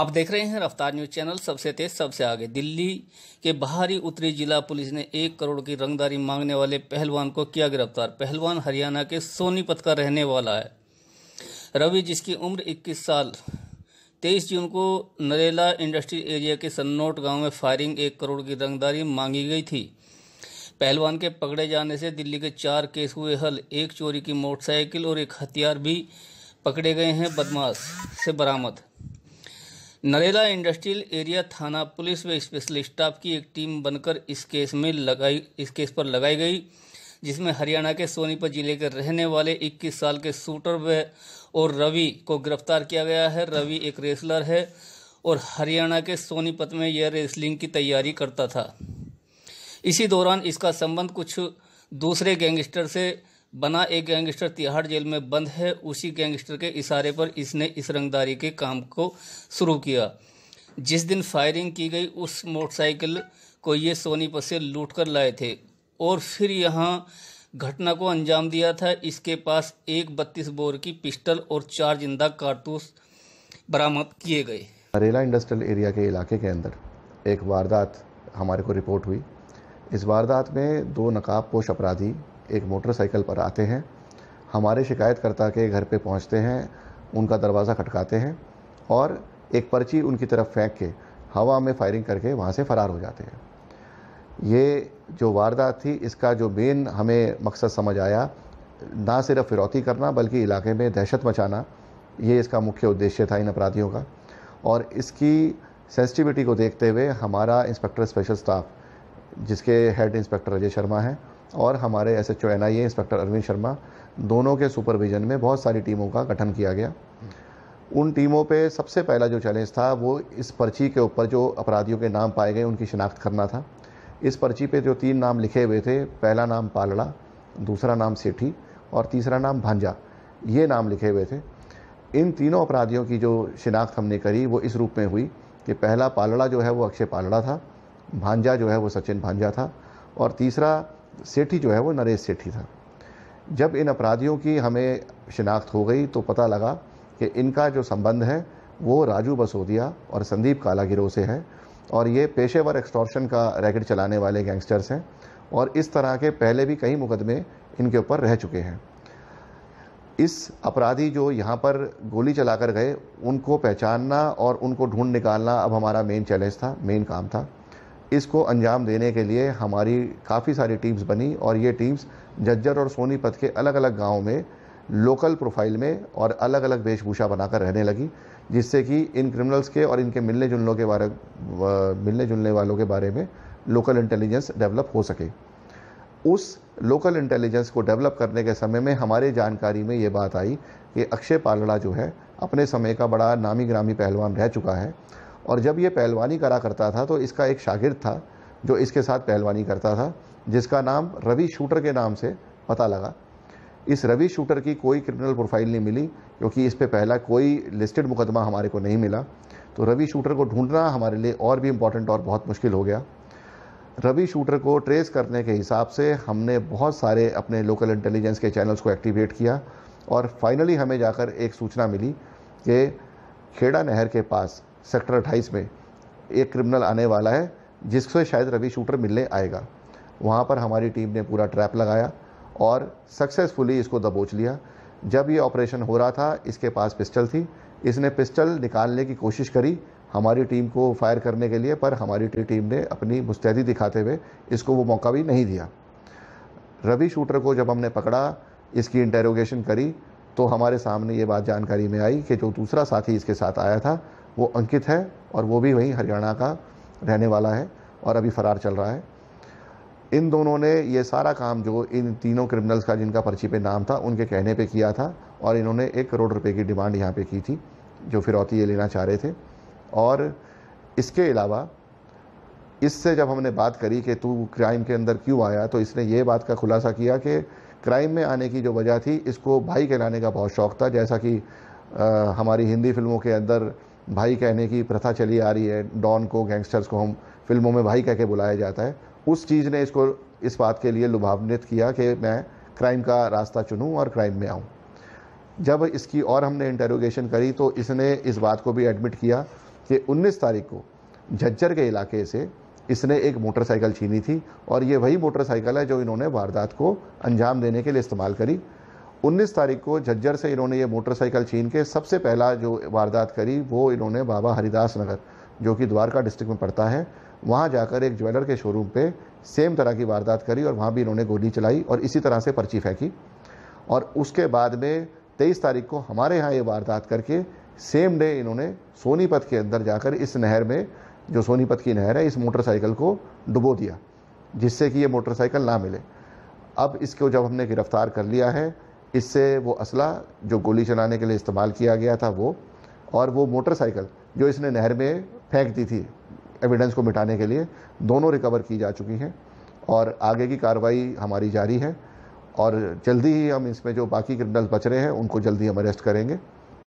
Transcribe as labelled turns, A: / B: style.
A: आप देख रहे हैं रफ्तार न्यूज चैनल सबसे तेज सबसे आगे दिल्ली के बाहरी उत्तरी जिला पुलिस ने एक करोड़ की रंगदारी मांगने वाले पहलवान को किया गिरफ्तार पहलवान हरियाणा के सोनीपत का रहने वाला है रवि जिसकी उम्र 21 साल 23 जून को नरेला इंडस्ट्री एरिया के सन्नोट गांव में फायरिंग एक करोड़ की रंगदारी मांगी गई थी पहलवान के पकड़े जाने से दिल्ली के चार केस हुए हल एक चोरी की मोटरसाइकिल और एक हथियार भी पकड़े गए हैं बदमाश से बरामद नरेला इंडस्ट्रियल एरिया थाना पुलिस व स्पेशल स्टाफ की एक टीम बनकर इस केस में लगाई इस केस पर लगाई गई जिसमें हरियाणा के सोनीपत जिले के रहने वाले 21 साल के शूटर व और रवि को गिरफ्तार किया गया है रवि एक रेसलर है और हरियाणा के सोनीपत में यह रेसलिंग की तैयारी करता था इसी दौरान इसका संबंध कुछ दूसरे गैंगस्टर से बना एक गैंगस्टर तिहाड़ जेल में बंद है उसी गैंगस्टर के इशारे पर इसने इस रंगदारी के काम को शुरू किया जिस दिन फायरिंग की गई उस मोटरसाइकिल को ये सोनीपत से लूट कर लाए थे और फिर यहाँ घटना को अंजाम दिया था इसके पास एक बत्तीस बोर की पिस्टल और चार जिंदा कारतूस बरामद किए गए
B: हरेला इंडस्ट्रियल एरिया के इलाके के अंदर एक वारदात हमारे को रिपोर्ट हुई इस वारदात में दो नकाबपोश अपराधी एक मोटरसाइकिल पर आते हैं हमारे शिकायतकर्ता के घर पे पहुंचते हैं उनका दरवाज़ा खटकाते हैं और एक पर्ची उनकी तरफ फेंक के हवा में फायरिंग करके वहाँ से फ़रार हो जाते हैं ये जो वारदात थी इसका जो मेन हमें मकसद समझ आया ना सिर्फ फिरौती करना बल्कि इलाके में दहशत मचाना ये इसका मुख्य उद्देश्य था इन अपराधियों का और इसकी सेंसिटिविटी को देखते हुए हमारा इंस्पेक्टर स्पेशल स्टाफ जिसके हेड इंस्पेक्टर अजय शर्मा हैं और हमारे S H O N I A inspector Arvind Sharma दोनों के सुपरविजन में बहुत सारी टीमों का गठन किया गया उन टीमों पे सबसे पहला जो चैलेंज था वो इस पर्ची के ऊपर जो अपराधियों के नाम पाए गए उनकी शिनाख्त करना था इस पर्ची पे जो तीन नाम लिखे हुए थे पहला नाम पालड़ा दूसरा नाम सेठी और तीसरा नाम भांजा ये नाम लिखे हुए थे इन तीनों अपराधियों की जो शिनाख्त हमने करी वो इस रूप में हुई कि पहला पालड़ा जो है वो अक्षय पालड़ा था भांजा जो है वो सचिन भांजा था और तीसरा सेठी जो है वो नरेश सेठी था जब इन अपराधियों की हमें शिनाख्त हो गई तो पता लगा कि इनका जो संबंध है वो राजू बसोदिया और संदीप काला गिरोह से है और ये पेशेवर एक्सटॉर्शन का रैकेट चलाने वाले गैंगस्टर्स हैं और इस तरह के पहले भी कई मुकदमे इनके ऊपर रह चुके हैं इस अपराधी जो यहाँ पर गोली चलाकर गए उनको पहचानना और उनको ढूंढ निकालना अब हमारा मेन चैलेंज था मेन काम था इसको अंजाम देने के लिए हमारी काफ़ी सारी टीम्स बनी और ये टीम्स जज्जर और सोनीपत के अलग अलग गाँव में लोकल प्रोफाइल में और अलग अलग वेशभूषा बनाकर रहने लगी जिससे कि इन क्रिमिनल्स के और इनके मिलने जुलने के बारे मिलने जुलने वालों के बारे में लोकल इंटेलिजेंस डेवलप हो सके उस लोकल इंटेलिजेंस को डेवलप करने के समय में हमारे जानकारी में ये बात आई कि अक्षय पालड़ा जो है अपने समय का बड़ा नामी ग्रामी पहलवान रह चुका है और जब ये पहलवानी करा करता था तो इसका एक शागिर्द था जो इसके साथ पहलवानी करता था जिसका नाम रवि शूटर के नाम से पता लगा इस रवि शूटर की कोई क्रिमिनल प्रोफाइल नहीं मिली क्योंकि इस पर पहला कोई लिस्टेड मुकदमा हमारे को नहीं मिला तो रवि शूटर को ढूंढना हमारे लिए और भी इम्पॉर्टेंट और बहुत मुश्किल हो गया रवि शूटर को ट्रेस करने के हिसाब से हमने बहुत सारे अपने लोकल इंटेलिजेंस के चैनल्स को एक्टिवेट किया और फाइनली हमें जाकर एक सूचना मिली कि खेड़ा नहर के पास सेक्टर अट्ठाईस में एक क्रिमिनल आने वाला है जिससे शायद रवि शूटर मिलने आएगा वहाँ पर हमारी टीम ने पूरा ट्रैप लगाया और सक्सेसफुली इसको दबोच लिया जब ये ऑपरेशन हो रहा था इसके पास पिस्टल थी इसने पिस्टल निकालने की कोशिश करी हमारी टीम को फायर करने के लिए पर हमारी टीम ने अपनी मुस्तैदी दिखाते हुए इसको वो मौका भी नहीं दिया रवि शूटर को जब हमने पकड़ा इसकी इंटेरोगेशन करी तो हमारे सामने ये बात जानकारी में आई कि जो दूसरा साथी इसके साथ आया था वो अंकित है और वो भी वहीं हरियाणा का रहने वाला है और अभी फरार चल रहा है इन दोनों ने ये सारा काम जो इन तीनों क्रिमिनल्स का जिनका पर्ची पे नाम था उनके कहने पे किया था और इन्होंने एक करोड़ रुपए की डिमांड यहाँ पे की थी जो फिरौती ये लेना चाह रहे थे और इसके अलावा इससे जब हमने बात करी कि तू क्राइम के अंदर क्यों आया तो इसने ये बात का खुलासा किया कि क्राइम में आने की जो वजह थी इसको भाई कहलाने का बहुत शौक़ था जैसा कि आ, हमारी हिंदी फिल्मों के अंदर भाई कहने की प्रथा चली आ रही है डॉन को गैंगस्टर्स को हम फिल्मों में भाई कह के बुलाया जाता है उस चीज़ ने इसको इस बात के लिए लुभान्वित किया कि मैं क्राइम का रास्ता चुनूँ और क्राइम में आऊँ जब इसकी और हमने इंटेरोगेशन करी तो इसने इस बात को भी एडमिट किया कि 19 तारीख को झज्जर के इलाके से इसने एक मोटरसाइकिल छीनी थी और ये वही मोटरसाइकिल है जो इन्होंने वारदात को अंजाम देने के लिए इस्तेमाल करी 19 तारीख को झज्जर से इन्होंने ये मोटरसाइकिल छीन के सबसे पहला जो वारदात करी वो इन्होंने बाबा हरिदास नगर जो कि द्वारका डिस्ट्रिक्ट में पड़ता है वहाँ जाकर एक ज्वेलर के शोरूम पे सेम तरह की वारदात करी और वहाँ भी इन्होंने गोली चलाई और इसी तरह से पर्ची फेंकी और उसके बाद में तेईस तारीख को हमारे यहाँ ये वारदात करके सेम डे इन्होंने सोनीपत के अंदर जाकर इस नहर में जो सोनीपत की नहर है इस मोटरसाइकिल को डुबो दिया जिससे कि ये मोटरसाइकिल ना मिले अब इसको जब हमने गिरफ्तार कर लिया है इससे वो असला जो गोली चलाने के लिए इस्तेमाल किया गया था वो और वो मोटरसाइकिल जो इसने नहर में फेंक दी थी एविडेंस को मिटाने के लिए दोनों रिकवर की जा चुकी हैं और आगे की कार्रवाई हमारी जारी है और जल्दी ही हम इसमें जो बाकी क्रिमिनल्स बच रहे हैं उनको जल्दी हम अरेस्ट करेंगे